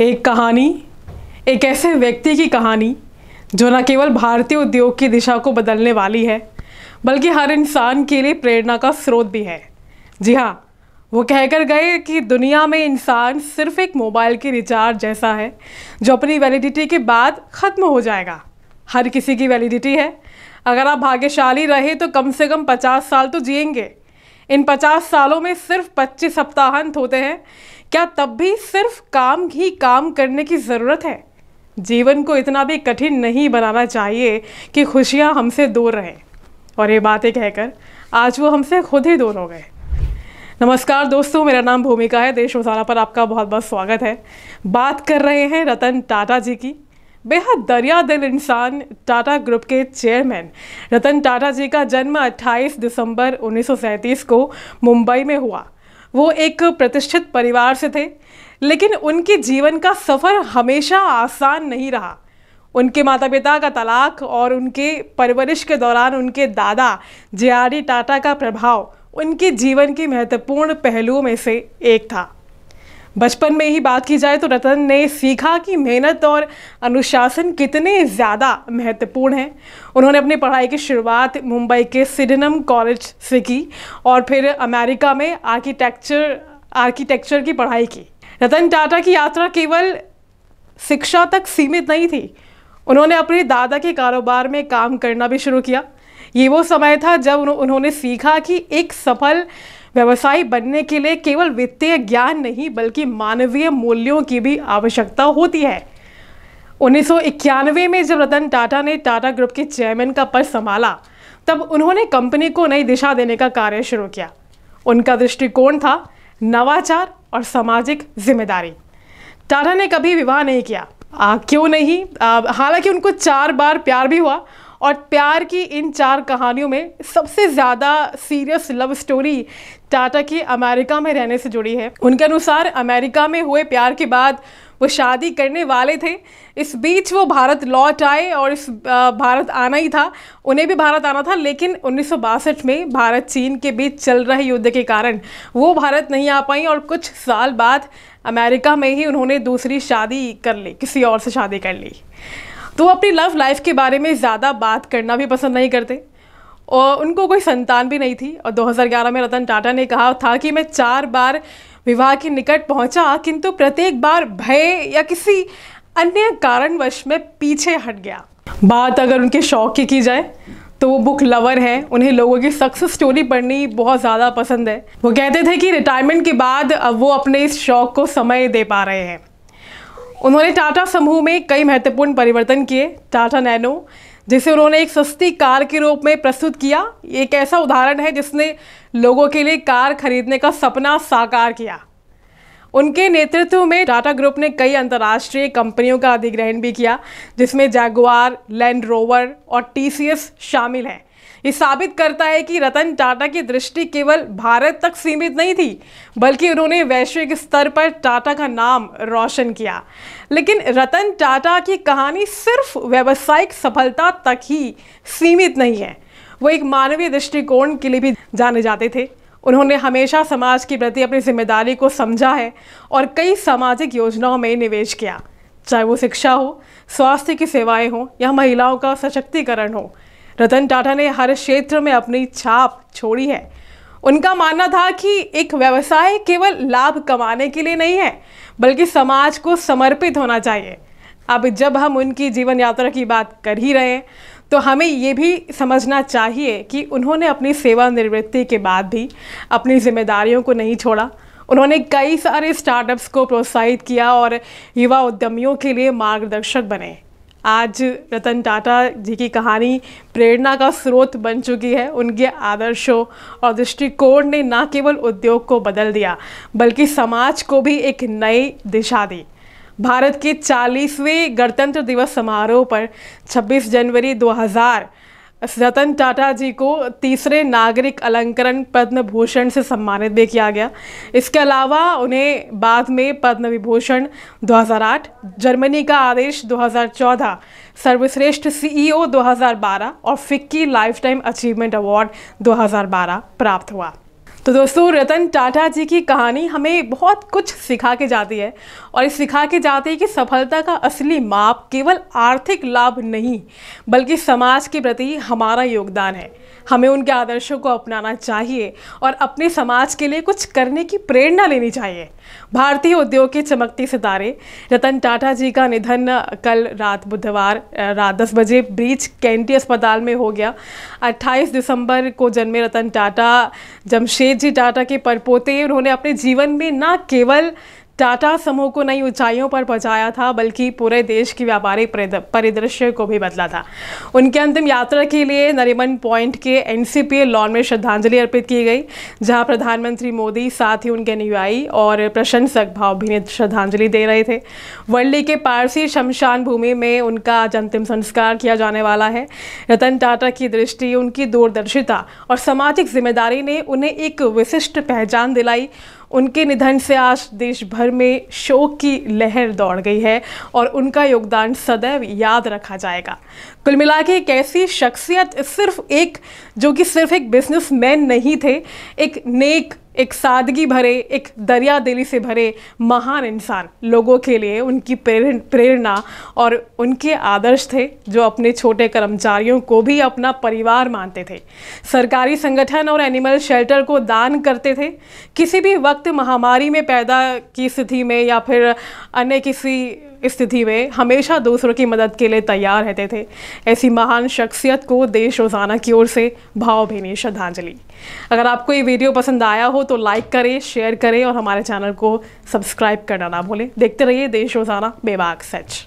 एक कहानी एक ऐसे व्यक्ति की कहानी जो न केवल भारतीय उद्योग की दिशा को बदलने वाली है बल्कि हर इंसान के लिए प्रेरणा का स्रोत भी है जी हाँ वो कहकर गए कि दुनिया में इंसान सिर्फ एक मोबाइल के रिचार्ज जैसा है जो अपनी वैलिडिटी के बाद ख़त्म हो जाएगा हर किसी की वैलिडिटी है अगर आप भाग्यशाली रहे तो कम से कम पचास साल तो जिएंगे इन पचास सालों में सिर्फ पच्चीस सप्ताहांत होते हैं क्या तब भी सिर्फ काम ही काम करने की ज़रूरत है जीवन को इतना भी कठिन नहीं बनाना चाहिए कि खुशियाँ हमसे दूर रहें और ये बातें कहकर आज वो हमसे खुद ही दूर हो गए नमस्कार दोस्तों मेरा नाम भूमिका है देश रोजाना पर आपका बहुत बहुत स्वागत है बात कर रहे हैं रतन टाटा जी की बेहद दरिया दिल इंसान टाटा ग्रुप के चेयरमैन रतन टाटा जी का जन्म 28 दिसंबर उन्नीस को मुंबई में हुआ वो एक प्रतिष्ठित परिवार से थे लेकिन उनके जीवन का सफ़र हमेशा आसान नहीं रहा उनके माता पिता का तलाक और उनके परवरिश के दौरान उनके दादा जे टाटा का प्रभाव उनके जीवन के महत्वपूर्ण पहलुओं में से एक था बचपन में ही बात की जाए तो रतन ने सीखा कि मेहनत और अनुशासन कितने ज़्यादा महत्वपूर्ण हैं उन्होंने अपनी पढ़ाई की शुरुआत मुंबई के सिडनम कॉलेज से की और फिर अमेरिका में आर्किटेक्चर आर्किटेक्चर की पढ़ाई की रतन टाटा की यात्रा केवल शिक्षा तक सीमित नहीं थी उन्होंने अपने दादा के कारोबार में काम करना भी शुरू किया ये वो समय था जब उन्होंने सीखा कि एक सफल व्यवसायी बनने के लिए केवल वित्तीय ज्ञान नहीं बल्कि मानवीय मूल्यों की भी आवश्यकता होती है उन्नीस में जब रतन टाटा ने टाटा ग्रुप के चेयरमैन का पद संभाला तब उन्होंने कंपनी को नई दिशा देने का कार्य शुरू किया उनका दृष्टिकोण था नवाचार और सामाजिक जिम्मेदारी टाटा ने कभी विवाह नहीं किया आ, क्यों नहीं हालांकि उनको चार बार प्यार भी हुआ और प्यार की इन चार कहानियों में सबसे ज़्यादा सीरियस लव स्टोरी टाटा की अमेरिका में रहने से जुड़ी है उनके अनुसार अमेरिका में हुए प्यार के बाद वो शादी करने वाले थे इस बीच वो भारत लौट आए और इस भारत आना ही था उन्हें भी भारत आना था लेकिन उन्नीस में भारत चीन के बीच चल रहे युद्ध के कारण वो भारत नहीं आ पाई और कुछ साल बाद अमेरिका में ही उन्होंने दूसरी शादी कर ली किसी और से शादी कर ली तो वो अपनी लव लाइफ के बारे में ज़्यादा बात करना भी पसंद नहीं करते और उनको कोई संतान भी नहीं थी और 2011 में रतन टाटा ने कहा था कि मैं चार बार विवाह के निकट पहुंचा किंतु प्रत्येक बार भय या किसी अन्य कारणवश में पीछे हट गया बात अगर उनके शौक की की जाए तो वो बुक लवर हैं उन्हें लोगों की सक्सेस स्टोरी पढ़नी बहुत ज़्यादा पसंद है वो कहते थे कि रिटायरमेंट के बाद अब वो अपने इस शौक को समय दे पा रहे हैं उन्होंने टाटा समूह में कई महत्वपूर्ण परिवर्तन किए टाटा नैनो जिसे उन्होंने एक सस्ती कार के रूप में प्रस्तुत किया एक ऐसा उदाहरण है जिसने लोगों के लिए कार खरीदने का सपना साकार किया उनके नेतृत्व में टाटा ग्रुप ने कई अंतर्राष्ट्रीय कंपनियों का अधिग्रहण भी किया जिसमें जैगुआर लैंड रोवर और टीसीएस शामिल हैं ये साबित करता है कि रतन टाटा की दृष्टि केवल भारत तक सीमित नहीं थी बल्कि उन्होंने वैश्विक स्तर पर टाटा का नाम रोशन किया लेकिन रतन टाटा की कहानी सिर्फ व्यावसायिक सफलता तक ही सीमित नहीं है वो एक मानवीय दृष्टिकोण के लिए भी जाने जाते थे उन्होंने हमेशा समाज के प्रति अपनी जिम्मेदारी को समझा है और कई सामाजिक योजनाओं में निवेश किया चाहे वो शिक्षा हो स्वास्थ्य की सेवाएं हों या महिलाओं का सशक्तिकरण हो रतन टाटा ने हर क्षेत्र में अपनी छाप छोड़ी है उनका मानना था कि एक व्यवसाय केवल लाभ कमाने के लिए नहीं है बल्कि समाज को समर्पित होना चाहिए अब जब हम उनकी जीवन यात्रा की बात कर ही रहे हैं तो हमें ये भी समझना चाहिए कि उन्होंने अपनी सेवानिवृत्ति के बाद भी अपनी जिम्मेदारियों को नहीं छोड़ा उन्होंने कई सारे स्टार्टअप्स को प्रोत्साहित किया और युवा उद्यमियों के लिए मार्गदर्शक बने आज रतन टाटा जी की कहानी प्रेरणा का स्रोत बन चुकी है उनके आदर्शों और दृष्टिकोण ने न केवल उद्योग को बदल दिया बल्कि समाज को भी एक नई दिशा दी भारत के 40वें गणतंत्र दिवस समारोह पर 26 जनवरी 2000 रतन टाटा जी को तीसरे नागरिक अलंकरण पद्म भूषण से सम्मानित भी किया गया इसके अलावा उन्हें बाद में पद्म विभूषण 2008 जर्मनी का आदेश 2014 सर्वश्रेष्ठ सीईओ 2012 e और FICCI lifetime achievement award 2012 प्राप्त हुआ तो दोस्तों रतन टाटा जी की कहानी हमें बहुत कुछ सिखा के जाती है और इस सिखा के जाती है कि सफलता का असली माप केवल आर्थिक लाभ नहीं बल्कि समाज के प्रति हमारा योगदान है हमें उनके आदर्शों को अपनाना चाहिए और अपने समाज के लिए कुछ करने की प्रेरणा लेनी चाहिए भारतीय उद्योग के चमकते सितारे रतन टाटा जी का निधन कल रात बुधवार रात दस बजे ब्रीच कैंटी अस्पताल में हो गया 28 दिसंबर को जन्मे रतन टाटा जमशेद जी टाटा के परपोते उन्होंने अपने जीवन में न केवल टाटा समूह को नई ऊंचाइयों पर पहुंचाया था बल्कि पूरे देश की व्यापारिक परिदृश्य को भी बदला था उनके अंतिम यात्रा के लिए नरिमन पॉइंट के एनसीपीए लॉन में श्रद्धांजलि अर्पित की गई जहां प्रधानमंत्री मोदी साथ ही उनके अनुयायी और प्रशंसक भावभीनी श्रद्धांजलि दे रहे थे वर्ली के पारसी शमशान भूमि में उनका आज अंतिम संस्कार किया जाने वाला है रतन टाटा की दृष्टि उनकी दूरदर्शिता और सामाजिक जिम्मेदारी ने उन्हें एक विशिष्ट पहचान दिलाई उनके निधन से आज देश भर में शोक की लहर दौड़ गई है और उनका योगदान सदैव याद रखा जाएगा कुल मिला के एक ऐसी शख्सियत सिर्फ एक जो कि सिर्फ एक बिजनेसमैन नहीं थे एक नेक एक सादगी भरे एक दरिया दिली से भरे महान इंसान लोगों के लिए उनकी प्रेरणा और उनके आदर्श थे जो अपने छोटे कर्मचारियों को भी अपना परिवार मानते थे सरकारी संगठन और एनिमल शेल्टर को दान करते थे किसी भी वक्त महामारी में पैदा की स्थिति में या फिर अन्य किसी स्थिति में हमेशा दूसरों की मदद के लिए तैयार रहते थे ऐसी महान शख्सियत को देश रोज़ाना की ओर से भावभीनी श्रद्धांजलि अगर आपको ये वीडियो पसंद आया हो तो लाइक करें शेयर करें और हमारे चैनल को सब्सक्राइब करना ना भूलें देखते रहिए देश रोज़ाना बेबाक सच